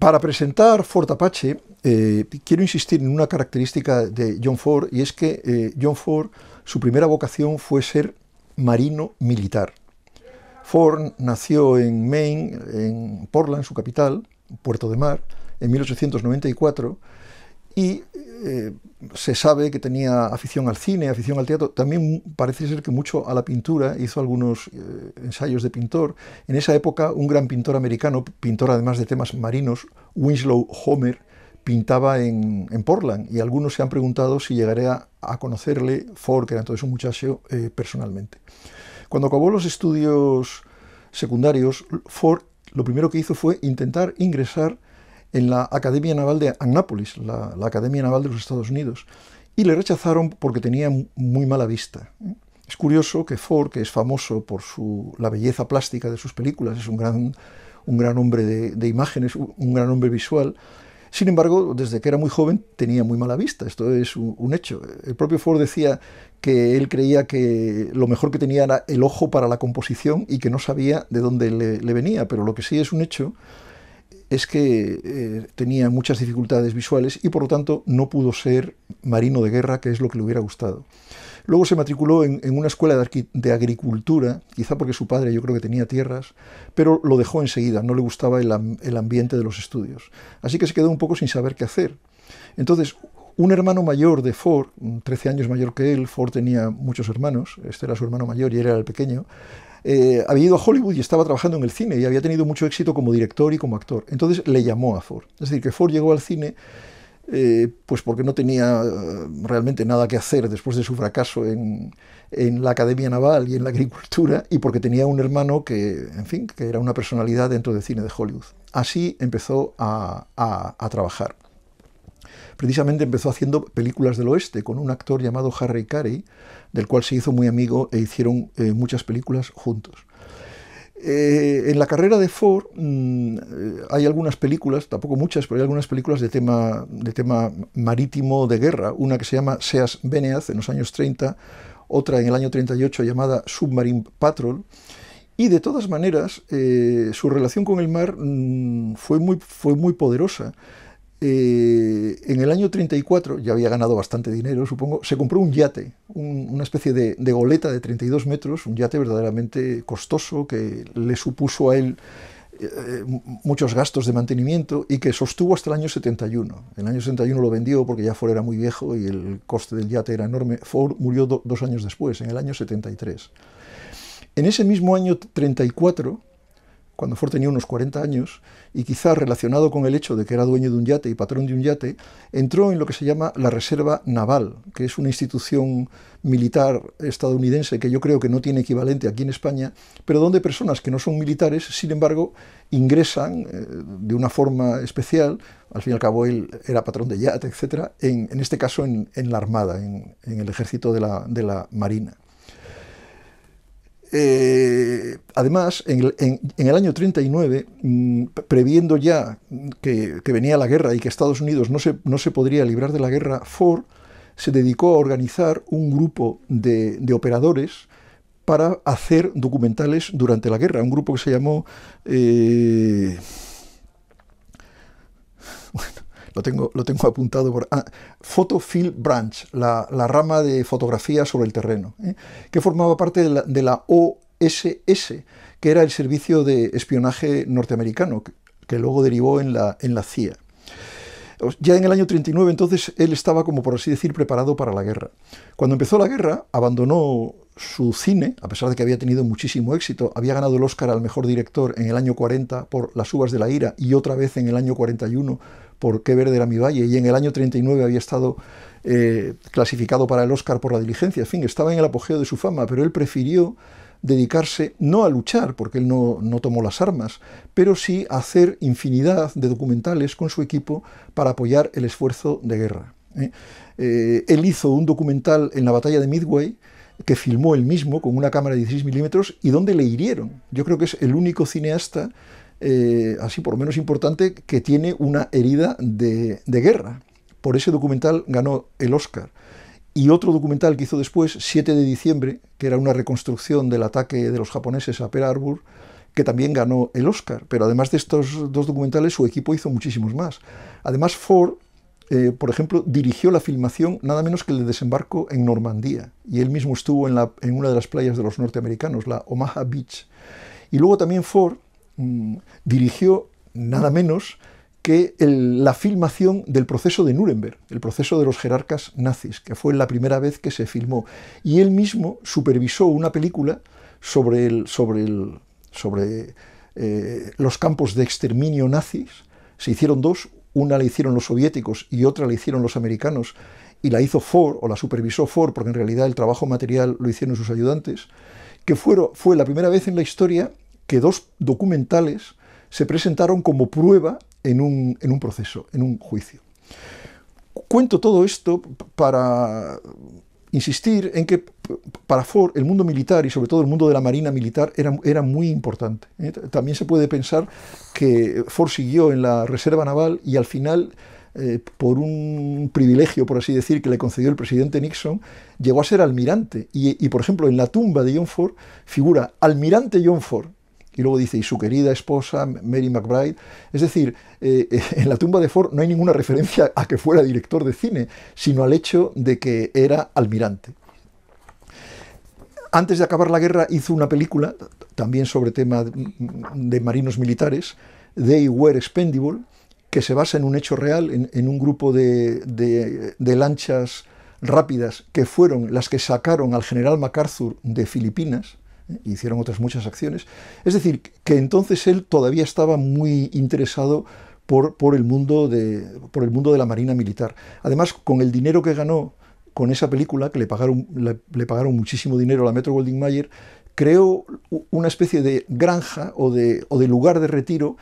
Para presentar Fort Apache, eh, quiero insistir en una característica de John Ford, y es que eh, John Ford, su primera vocación fue ser marino militar. Ford nació en Maine, en Portland, su capital, puerto de mar, en 1894, y eh, se sabe que tenía afición al cine, afición al teatro, también parece ser que mucho a la pintura, hizo algunos eh, ensayos de pintor. En esa época un gran pintor americano, pintor además de temas marinos, Winslow Homer, pintaba en, Portland y algunos se han preguntado si llegaré a, conocerle, Ford, que era entonces un muchacho, eh, personalmente. Cuando acabó los estudios secundarios, Ford lo primero que hizo fue intentar ingresar en la Academia Naval de Annapolis, la, Academia Naval de los Estados Unidos, y le rechazaron porque tenía muy mala vista. ¿eh? Es curioso que Ford, que es famoso por la belleza plástica de sus películas, es un gran, un gran hombre de, imágenes, un gran hombre visual, sin embargo, desde que era muy joven tenía muy mala vista, esto es un, hecho. El propio Ford decía que él creía que lo mejor que tenía era el ojo para la composición y que no sabía de dónde le venía, pero lo que sí es un hecho es que eh, tenía muchas dificultades visuales y por lo tanto no pudo ser marino de guerra, que es lo que le hubiera gustado. Luego se matriculó en, una escuela de, agricultura, quizá porque su padre yo creo que tenía tierras, pero lo dejó enseguida, no le gustaba el, el ambiente de los estudios. Así que se quedó un poco sin saber qué hacer. Entonces, un hermano mayor de Ford, 13 años mayor que él, Ford tenía muchos hermanos, este era su hermano mayor y él era el pequeño, eh, había ido a Hollywood y estaba trabajando en el cine y había tenido mucho éxito como director y como actor. Entonces le llamó a Ford. Es decir, que Ford llegó al cine eh, pues porque no tenía eh, realmente nada que hacer después de su fracaso en, la Academia Naval y en la agricultura, y porque tenía un hermano que, en fin, que era una personalidad dentro del cine de Hollywood. Así empezó a trabajar precisamente empezó haciendo películas del oeste con un actor llamado Harry Carey, del cual se hizo muy amigo e hicieron eh, muchas películas juntos. Eh, en la carrera de Ford mm, eh, hay algunas películas, tampoco muchas, pero hay algunas películas de tema, de tema marítimo de guerra. Una que se llama Seas Beneath... en los años 30, otra en el año 38 llamada Submarine Patrol. Y de todas maneras, su relación con el mar mm, fue, muy, fue muy poderosa. Eh, en el año 34, ya había ganado bastante dinero, supongo, se compró un yate, una especie de, goleta de 32 metros, un yate verdaderamente costoso que le supuso a él eh, eh, muchos gastos de mantenimiento y que sostuvo hasta el año 71. En el año 71 lo vendió porque ya Ford era muy viejo y el coste del yate era enorme. Ford murió dos años después, en el año 73. En ese mismo año 34, cuando Ford tenía unos 40 años, y quizás relacionado con el hecho de que era dueño de un yate y patrón de un yate, entró en lo que se llama la Reserva Naval, que es una institución militar estadounidense que yo creo que no tiene equivalente aquí en España, pero donde personas que no son militares, sin embargo, ingresan eh, de una forma especial, al fin y al cabo él era patrón de yate, etc., en, este caso en, la Armada, en, el ejército de la Marina. Eh, además, en el, año 39, mm, previendo ya que, venía la guerra y que Estados Unidos no se, no se, podría librar de la guerra, Ford se dedicó a organizar un grupo de, operadores para hacer documentales durante la guerra, un grupo que se llamó... Eh, lo tengo, lo tengo apuntado por... Photo ah, Branch, la, rama de fotografía sobre el terreno, ¿eh? que formaba parte de la, OSS, que era el servicio de espionaje norteamericano, que, luego derivó en la, en la CIA. Ya en el año 39 entonces él estaba, como por así decir, preparado para la guerra. Cuando empezó la guerra, abandonó su cine, a pesar de que había tenido muchísimo éxito, había ganado el Oscar al mejor director en el año 40 por Las uvas de la ira y otra vez en el año 41 por Qué Verde era mi valle, y en el año 39 había estado eh, clasificado para el Oscar por la diligencia, en fin, estaba en el apogeo de su fama, pero él prefirió dedicarse no a luchar, porque él no, no, tomó las armas, pero sí a hacer infinidad de documentales con su equipo para apoyar el esfuerzo de guerra. ¿eh? Eh, él hizo un documental en la batalla de Midway que filmó él mismo con una cámara de 16 milímetros y donde le hirieron. Yo creo que es el único cineasta eh, así por lo menos importante, que tiene una herida de, guerra. Por ese documental ganó el Oscar. Y otro documental que hizo después, 7 de diciembre, que era una reconstrucción del ataque de los japoneses a Pearl Harbor, que también ganó el Oscar. Pero además de estos dos documentales, su equipo hizo muchísimos más. Además, Ford, eh, por ejemplo, dirigió la filmación nada menos que el desembarco en Normandía. Y él mismo estuvo en una de las playas de los norteamericanos, la Omaha Beach. Y luego también Ford Mm, dirigió nada menos que la filmación del proceso de Nuremberg, el proceso de los jerarcas nazis, que fue la primera vez que se filmó. Y él mismo supervisó una película sobre, eh, los campos de exterminio nazis. Se hicieron dos, una la hicieron los soviéticos y otra la hicieron los americanos, y la hizo Ford, o la supervisó Ford, porque en realidad el trabajo material lo hicieron sus ayudantes, que fue la primera vez en la historia que dos documentales se presentaron como prueba en un, proceso, en un juicio. Cuento todo esto para insistir en que para Ford el mundo militar y sobre todo el mundo de la marina militar era, era muy importante. ¿eh? También se puede pensar que Ford siguió en la Reserva Naval y al final, eh, por un privilegio, por así decir, que le concedió el presidente Nixon, llegó a ser almirante. Y, y por ejemplo, en la tumba de John Ford figura almirante John Ford. Y luego dice, y su querida esposa, Mary McBride. Es decir, eh, en la tumba de Ford no hay ninguna referencia a que fuera director de cine, sino al hecho de que era almirante. Antes de acabar la guerra hizo una película, también sobre tema de marinos militares, They Were Expendable, que se basa en un hecho real, en, un grupo de lanchas rápidas que fueron las que sacaron al general MacArthur de Filipinas hicieron otras muchas acciones. Es decir, que entonces él todavía estaba muy interesado por, el mundo de, por el mundo de la Marina Militar. Además, con el dinero que ganó con esa película, que le pagaron, le, pagaron muchísimo dinero a la Metro Golding Mayer, creó una especie de granja o de, lugar de retiro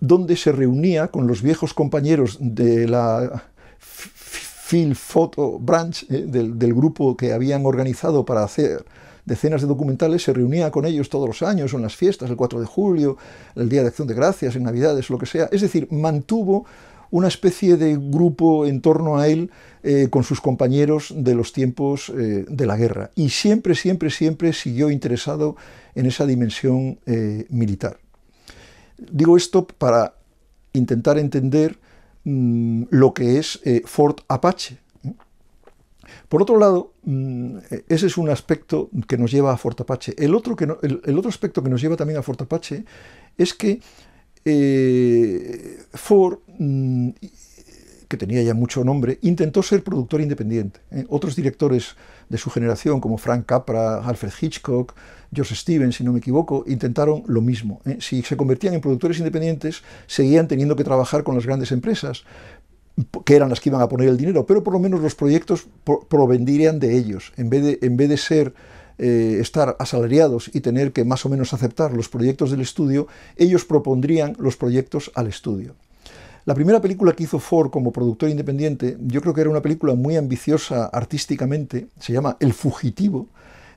donde se reunía con los viejos compañeros de la Phil Photo Branch, eh, del, del grupo que habían organizado para hacer decenas de documentales, se reunía con ellos todos los años, en las fiestas, el 4 de julio, el Día de Acción de Gracias, en Navidades, lo que sea. Es decir, mantuvo una especie de grupo en torno a él eh, con sus compañeros de los tiempos eh, de la guerra. Y siempre, siempre, siempre siguió interesado en esa dimensión eh, militar. Digo esto para intentar entender mm, lo que es Fort Apache, por otro lado, mm, ese es un aspecto que nos lleva a Fortapache. El otro, el, otro aspecto que nos lleva también a Apache es que eh, Ford, mm, que tenía ya mucho nombre, intentó ser productor independiente. ¿eh? otros directores de su generación, como Frank Capra, Alfred Hitchcock, George Stevens, si no me equivoco, intentaron lo mismo. ¿eh? Si se convertían en productores independientes, seguían teniendo que trabajar con las grandes empresas, que eran las que iban a poner el dinero, pero por lo menos los proyectos provendrían de ellos, en vez de, en vez de ser eh, estar asalariados y tener que más o menos aceptar los proyectos del estudio, ellos propondrían los proyectos al estudio. La primera película que hizo Ford como productor independiente, yo creo que era una película muy ambiciosa artísticamente, se llama El Fugitivo,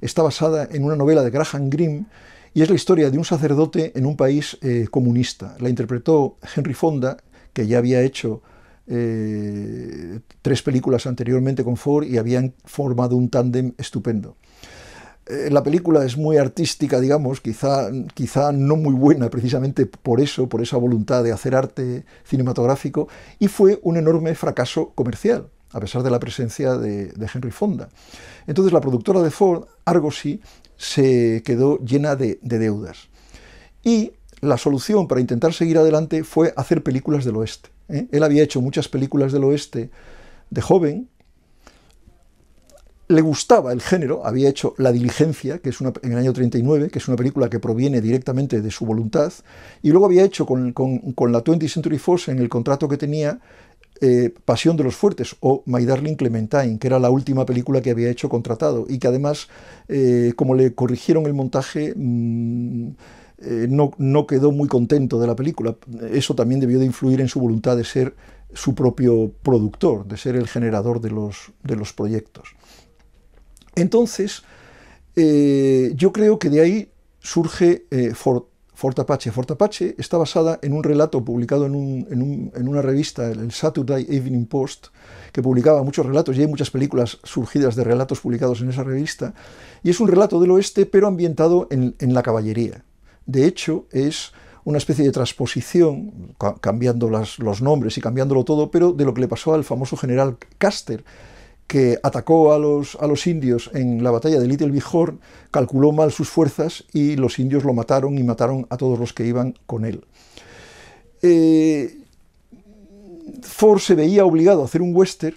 está basada en una novela de Graham Greene y es la historia de un sacerdote en un país eh, comunista. La interpretó Henry Fonda, que ya había hecho eh, tres películas anteriormente con Ford y habían formado un tándem estupendo. Eh, la película es muy artística, digamos, quizá, quizá no muy buena precisamente por eso, por esa voluntad de hacer arte cinematográfico, y fue un enorme fracaso comercial a pesar de la presencia de, Henry Fonda. Entonces la productora de Ford, Argosy, se quedó llena de, deudas. Y la solución para intentar seguir adelante fue hacer películas del oeste. ¿eh? él había hecho muchas películas del oeste de joven, le gustaba el género, había hecho La Diligencia, que es una, en el año 39, que es una película que proviene directamente de su voluntad, y luego había hecho con, la 20th Century Force, en el contrato que tenía, eh, Pasión de los Fuertes o My Darling Clementine, que era la última película que había hecho contratado, y que además, eh, como le corrigieron el montaje, mm, eh, no, quedó muy contento de la película. Eso también debió de influir en su voluntad de ser su propio productor, de ser el generador de los, de los proyectos. Entonces, eh, yo creo que de ahí surge eh, Fort, Apache. Fort Apache está basada en un relato publicado en, en, una revista, el Saturday Evening Post, que publicaba muchos relatos y hay muchas películas surgidas de relatos publicados en esa revista. Y es un relato del oeste, pero ambientado en la caballería de hecho, es una especie de transposición, cambiando los nombres y cambiándolo todo, pero de lo que le pasó al famoso general Caster, que atacó a los, a los indios en la batalla de Little Bighorn, calculó mal sus fuerzas y los indios lo mataron y mataron a todos los que iban con él. Ford eh, se veía obligado a hacer un western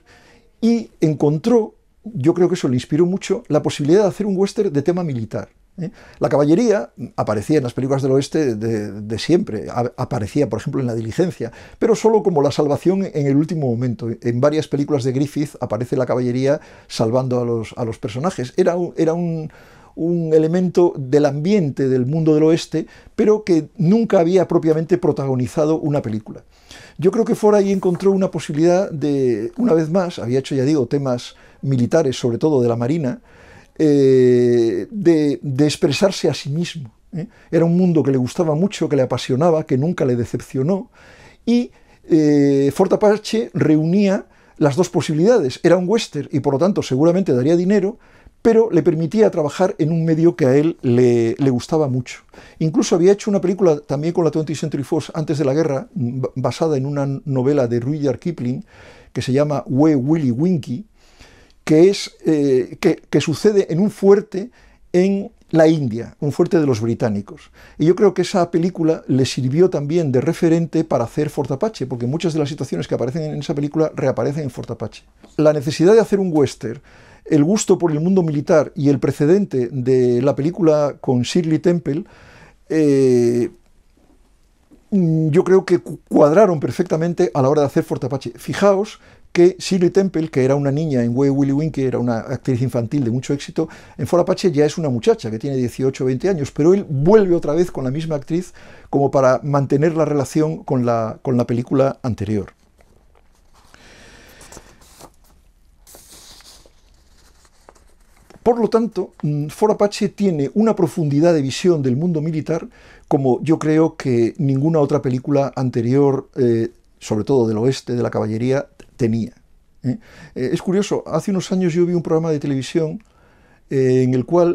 y encontró, yo creo que eso le inspiró mucho, la posibilidad de hacer un western de tema militar. ¿eh? La caballería aparecía en las películas del oeste de, siempre, aparecía por ejemplo en La Diligencia, pero solo como la salvación en el último momento. En varias películas de Griffith aparece la caballería salvando a los, personajes. Era, un, elemento del ambiente del mundo del oeste, pero que nunca había propiamente protagonizado una película. Yo creo que fuera ahí encontró una posibilidad de, una vez más, había hecho, ya digo, temas militares, sobre todo de la Marina, eh, de, expresarse a sí mismo. ¿eh? Era un mundo que le gustaba mucho, que le apasionaba, que nunca le decepcionó. Y eh, Fort Apache reunía las dos posibilidades. Era un western y por lo tanto seguramente daría dinero, pero le permitía trabajar en un medio que a él le, gustaba mucho. Incluso había hecho una película también con la 20th Century Fox antes de la guerra, basada en una novela de Rudyard Kipling, que se llama We Willy Winky, que, es, eh, que, sucede en un fuerte en la India, un fuerte de los británicos. Y yo creo que esa película le sirvió también de referente para hacer Fort Apache, porque muchas de las situaciones que aparecen en esa película reaparecen en Fort Apache. La necesidad de hacer un western, el gusto por el mundo militar y el precedente de la película con Shirley Temple, eh, mm, yo creo que cuadraron perfectamente a la hora de hacer Fort Apache. Fijaos que Shirley Temple, que era una niña en Way Willy Wink, que era una actriz infantil de mucho éxito, en For Apache ya es una muchacha que tiene 18 o 20 años, pero él vuelve otra vez con la misma actriz como para mantener la relación con la, con la película anterior. Por lo tanto, mm, For Apache tiene una profundidad de visión del mundo militar como yo creo que ninguna otra película anterior, eh, sobre todo del oeste de la caballería, tenía. ¿eh? Eh, es curioso, hace unos años yo vi un programa de televisión eh, en el cual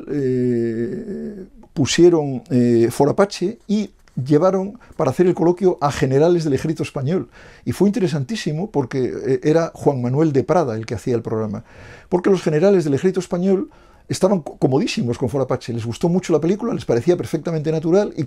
pusieron Forapache y llevaron para hacer el coloquio a generales del ejército español. Y fue interesantísimo porque era Juan Manuel de Prada el que hacía el programa. Porque los generales del ejército español estaban comodísimos con Forapache, Apache. Les gustó mucho la película, les parecía perfectamente natural y,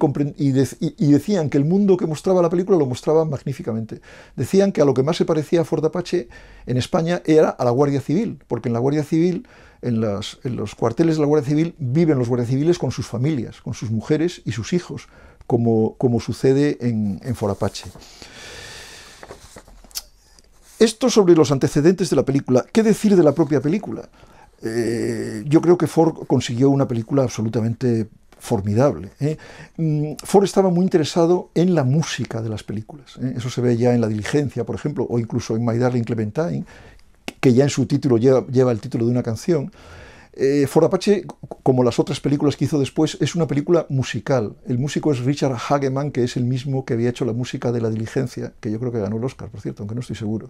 y, decían que el mundo que mostraba la película lo mostraba magníficamente. Decían que a lo que más se parecía a Forapache en España era a la Guardia Civil, porque en la Guardia Civil, en, los cuarteles de la Guardia Civil, viven los guardias civiles con sus familias, con sus mujeres y sus hijos, como, como sucede en, en Esto sobre los antecedentes de la película. ¿Qué decir de la propia película? Eh, yo creo que Ford consiguió una película absolutamente formidable. ¿eh? Mm, Ford estaba muy interesado en la música de las películas. ¿eh? Eso se ve ya en La Diligencia, por ejemplo, o incluso en My Darling Clementine, que ya en su título lleva, el título de una canción. Ford Apache, como las otras películas que hizo después, es una película musical. El músico es Richard Hageman, que es el mismo que había hecho la música de La Diligencia, que yo creo que ganó el Oscar, por cierto, aunque no estoy seguro.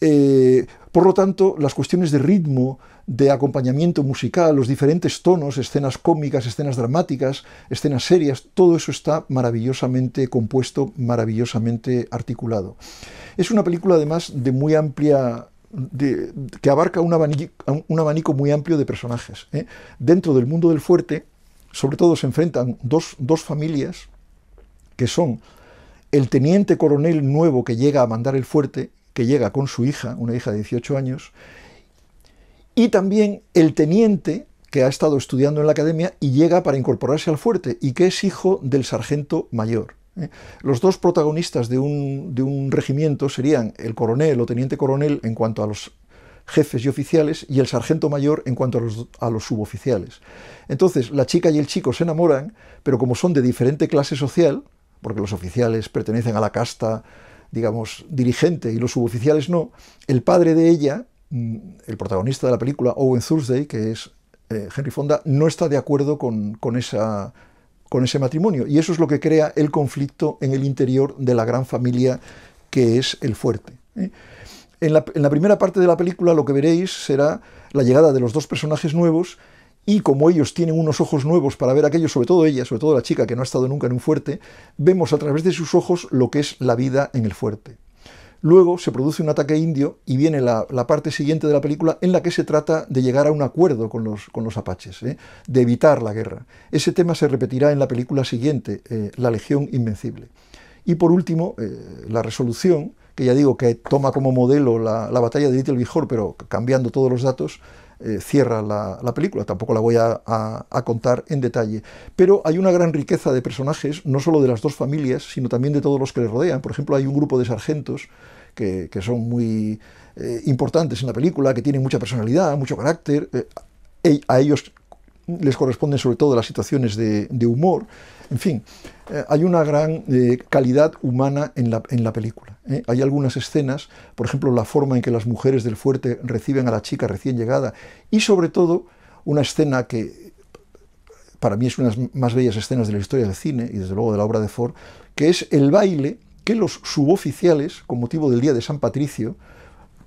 Eh, por lo tanto, las cuestiones de ritmo, de acompañamiento musical, los diferentes tonos, escenas cómicas, escenas dramáticas, escenas serias, todo eso está maravillosamente compuesto, maravillosamente articulado. Es una película además de muy amplia... que abarca un abanico, muy amplio de personajes. ¿eh? Dentro del mundo del fuerte, sobre todo se enfrentan dos, dos familias, que son el teniente coronel nuevo que llega a mandar el fuerte que llega con su hija, una hija de 18 años, y también el teniente que ha estado estudiando en la academia y llega para incorporarse al fuerte y que es hijo del sargento mayor. ¿eh? Los dos protagonistas de un, regimiento serían el coronel o teniente coronel en cuanto a los jefes y oficiales y el sargento mayor en cuanto a los, suboficiales. Entonces, la chica y el chico se enamoran, pero como son de diferente clase social, porque los oficiales pertenecen a la casta digamos, dirigente y los suboficiales no, el padre de ella, mm, el protagonista de la película, Owen Thursday, que es eh, Henry Fonda, no está de acuerdo con, esa, con ese matrimonio. Y eso es lo que crea el conflicto en el interior de la gran familia que es el fuerte. ¿eh? en la primera parte de la película lo que veréis será la llegada de los dos personajes nuevos y como ellos tienen unos ojos nuevos para ver aquello, sobre todo ella, sobre todo la chica que no ha estado nunca en un fuerte, vemos a través de sus ojos lo que es la vida en el fuerte. Luego se produce un ataque indio y viene la, parte siguiente de la película en la que se trata de llegar a un acuerdo con los, apaches, ¿eh? de evitar la guerra. Ese tema se repetirá en la película siguiente, eh, La Legión Invencible. Y por último, eh, la resolución, que ya digo que toma como modelo la, batalla de Little Big pero cambiando todos los datos, eh, cierra la, película. Tampoco la voy a, contar en detalle. Pero hay una gran riqueza de personajes, no solo de las dos familias, sino también de todos los que les rodean. Por ejemplo, hay un grupo de sargentos que, son muy eh, importantes en la película, que tienen mucha personalidad, mucho carácter. Eh, a ellos les corresponden sobre todo las situaciones de, humor. En fin, eh, hay una gran eh, calidad humana en la, película. Eh. Hay algunas escenas, por ejemplo, la forma en que las mujeres del fuerte reciben a la chica recién llegada y sobre todo una escena que para mí es una de las más bellas escenas de la historia del cine y desde luego de la obra de Ford, que es el baile que los suboficiales, con motivo del Día de San Patricio,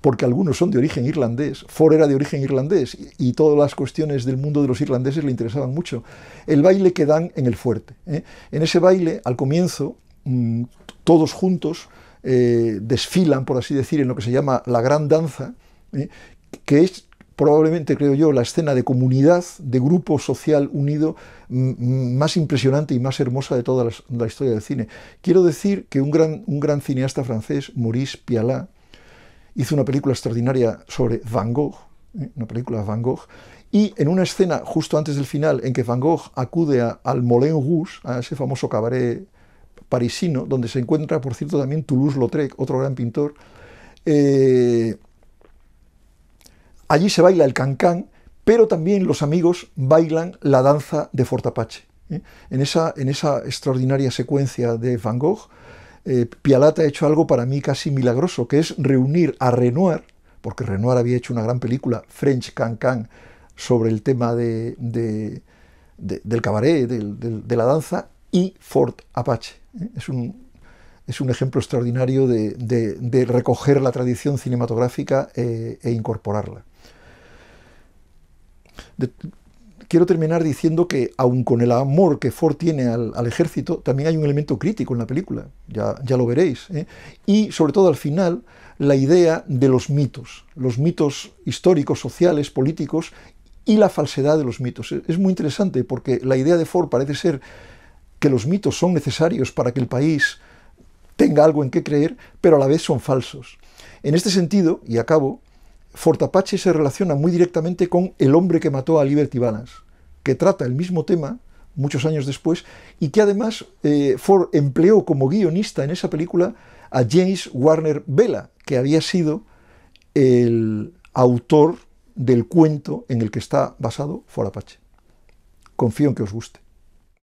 porque algunos son de origen irlandés. Ford era de origen irlandés y, todas las cuestiones del mundo de los irlandeses le interesaban mucho. El baile que dan en el fuerte. ¿eh? En ese baile, al comienzo, mm, todos juntos eh, desfilan, por así decir, en lo que se llama la gran danza, ¿eh? que es probablemente, creo yo, la escena de comunidad, de grupo social unido mm, mm, más impresionante y más hermosa de toda la, historia del cine. Quiero decir que un gran, un gran cineasta francés, Maurice Pialat, hizo una película extraordinaria sobre Van Gogh, ¿eh? una película de Van Gogh, y en una escena justo antes del final en que Van Gogh acude al Moulin Rouge, a ese famoso cabaret parisino, donde se encuentra, por cierto, también Toulouse-Lautrec, otro gran pintor, eh, allí se baila el cancán, pero también los amigos bailan la danza de Fortapache. ¿eh? esa, en esa extraordinaria secuencia de Van Gogh, eh, ha hecho algo para mí casi milagroso, que es reunir a Renoir, porque Renoir había hecho una gran película, French Can Can, sobre el tema del cabaret, de la danza, y Fort Apache. ¿eh? Es un, es un ejemplo extraordinario de, recoger la tradición cinematográfica e, e incorporarla. De, quiero terminar diciendo que, aun con el amor que Ford tiene al, ejército, también hay un elemento crítico en la película, ya, lo veréis. ¿eh? Y sobre todo al final, la idea de los mitos, los mitos históricos, sociales, políticos y la falsedad de los mitos. Es muy interesante porque la idea de Ford parece ser que los mitos son necesarios para que el país tenga algo en qué creer, pero a la vez son falsos. En este sentido, y acabo, Fort Apache se relaciona muy directamente con El hombre que mató a Liberty Balance, que trata el mismo tema muchos años después y que además eh, Ford empleó como guionista en esa película a James Warner Vela, que había sido el autor del cuento en el que está basado Fort Apache. Confío en que os guste.